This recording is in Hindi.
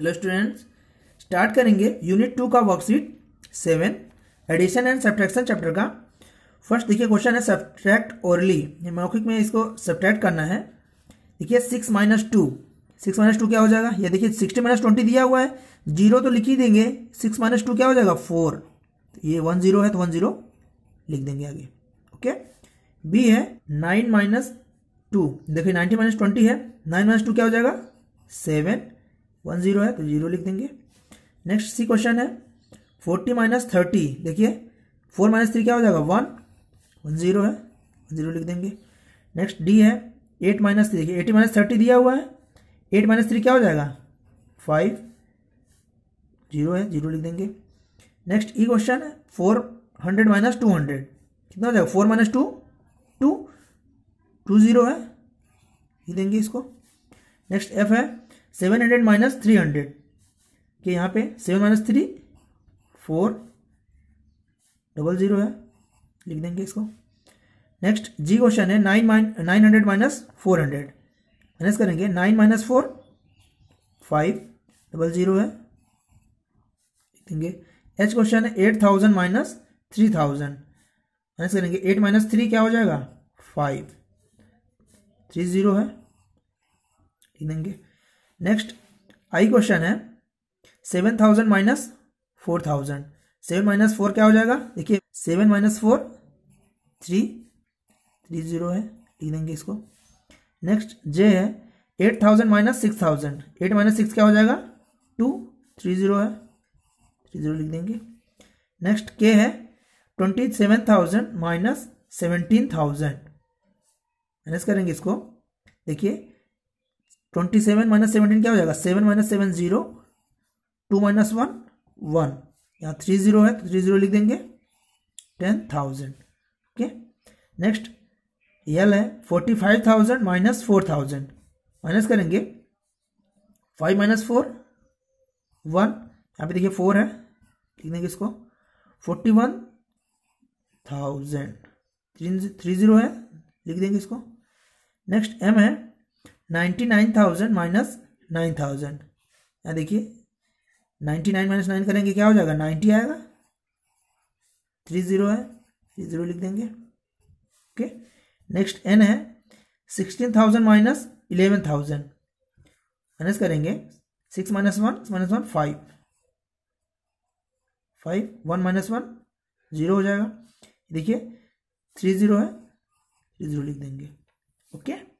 हेलो स्टूडेंट्स स्टार्ट करेंगे यूनिट टू का worksheet seven addition and subtraction chapter का फर्स्ट देखिए क्वेश्चन है सब्ट्रैक्ट ओरली मौखिक में इसको सब्ट्रैक्ट करना है देखिए six minus two six minus two क्या हो जाएगा ये देखिए सिक्सटी माइनस ट्वेंटी दिया हुआ है जीरो तो लिख ही देंगे सिक्स माइनस टू क्या हो जाएगा फोर तो ये वन जीरो है तो वन जीरो लिख देंगे आगे ओके बी है नाइन माइनस टू देखिए नाइनटी माइनस ट्वेंटी है नाइन माइनस टू क्या हो जाएगा सेवन वन जीरो है तो जीरो लिख देंगे नेक्स्ट सी क्वेश्चन है फोर्टी माइनस थर्टी देखिए फोर माइनस थ्री क्या हो जाएगा वन वन जीरो है वन जीरो लिख देंगे नेक्स्ट डी है एट माइनस थ्री देखिए एटी माइनस थर्टी दिया हुआ है एट माइनस थ्री क्या हो जाएगा फाइव जीरो है जीरो लिख देंगे नेक्स्ट ई क्वेश्चन है four hundred minus two hundred कितना हो जाएगा four minus two two two zero है लिख देंगे इसको नेक्स्ट एफ है seven hundred minus three hundred के यहाँ पे seven minus three four double zero है लिख देंगे इसको नेक्स्ट जी क्वेश्चन है nine mine nine hundred minus four hundred minus करेंगे nine minus four five double zero है लिख देंगे एच क्वेश्चन है eight thousand minus three thousand minus करेंगे एट माइनस थ्री क्या हो जाएगा फाइव थ्री ज़ीरो है लिख देंगे नेक्स्ट आई क्वेश्चन है seven thousand minus four thousand seven minus four क्या हो जाएगा देखिए seven minus four three three zero है लिख देंगे इसको नेक्स्ट जे है eight thousand minus six thousand eight minus six क्या हो जाएगा टू थ्री जीरो है थ्री जीरो लिख देंगे नेक्स्ट के है twenty seven thousand minus seventeen thousand minus करेंगे इसको देखिए ट्वेंटी सेवन माइनस सेवनटीन क्या हो जाएगा seven minus seven zero two minus one one यहाँ थ्री जीरो है तो थ्री जीरो लिख देंगे ten thousand okay next l है forty five thousand minus four thousand minus करेंगे फाइव माइनस फोर वन यहाँ पे देखिए फोर है लिख देंगे इसको forty one thousand three zero है लिख देंगे इसको नेक्स्ट एम है ninety nine thousand minus nine thousand यहाँ देखिए नाइन्टी नाइन माइनस नाइन करेंगे क्या हो जाएगा नाइन्टी आएगा थ्री ज़ीरो है थ्री ज़ीरो लिख देंगे ओके नेक्स्ट एन है sixteen thousand minus eleven thousand minus करेंगे six minus one minus one five five one minus one zero हो जाएगा देखिए थ्री ज़ीरो है थ्री ज़ीरो लिख देंगे ओके okay?